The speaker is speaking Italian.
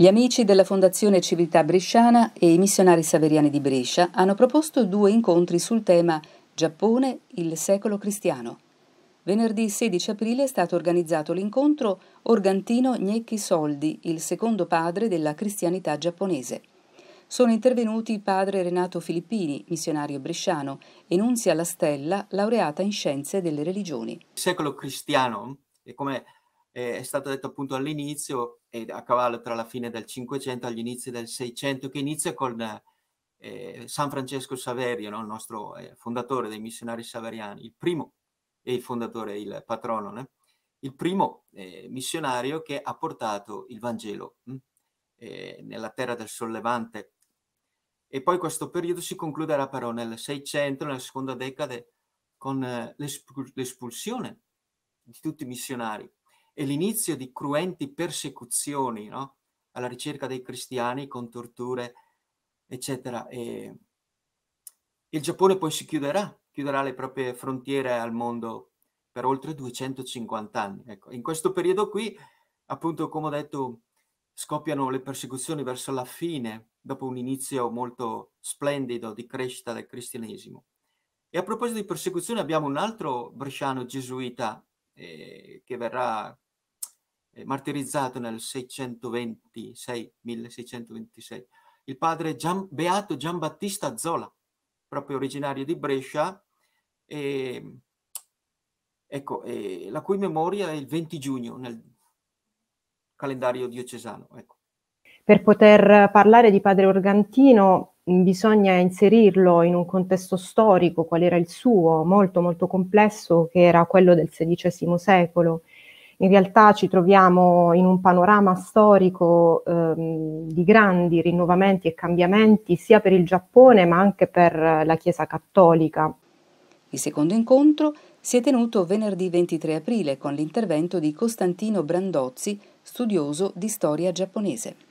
Gli amici della Fondazione Civiltà Bresciana e i missionari saveriani di Brescia hanno proposto due incontri sul tema Giappone, il secolo cristiano. Venerdì 16 aprile è stato organizzato l'incontro Organtino Gnecchi Soldi, il secondo padre della cristianità giapponese. Sono intervenuti padre Renato Filippini, missionario bresciano, e Nunzia La Stella, laureata in scienze delle religioni. Il secolo cristiano, e come eh, è stato detto appunto all'inizio e eh, a cavallo tra la fine del 500 e gli inizi del 600 che inizia con eh, San Francesco Saverio, no? il nostro eh, fondatore dei missionari saveriani, il primo e il fondatore, il patrono, né? il primo eh, missionario che ha portato il Vangelo hm? eh, nella terra del sollevante. E poi questo periodo si concluderà però nel 600, nella seconda decade, con l'espulsione di tutti i missionari e l'inizio di cruenti persecuzioni no? alla ricerca dei cristiani con torture, eccetera. E il Giappone poi si chiuderà, chiuderà le proprie frontiere al mondo per oltre 250 anni. Ecco, in questo periodo qui, appunto, come ho detto, scoppiano le persecuzioni verso la fine, dopo un inizio molto splendido di crescita del cristianesimo. E a proposito di persecuzione abbiamo un altro bresciano gesuita eh, che verrà martirizzato nel 626, 1626, il padre Gian, Beato Giambattista Zola, proprio originario di Brescia, e, ehm, ecco, e eh, la cui memoria è il 20 giugno nel calendario diocesano. Ecco. Per poter parlare di padre Organtino mm, bisogna inserirlo in un contesto storico, qual era il suo, molto molto complesso, che era quello del XVI secolo. In realtà ci troviamo in un panorama storico ehm, di grandi rinnovamenti e cambiamenti sia per il Giappone ma anche per la Chiesa cattolica. Il secondo incontro si è tenuto venerdì 23 aprile con l'intervento di Costantino Brandozzi, studioso di storia giapponese.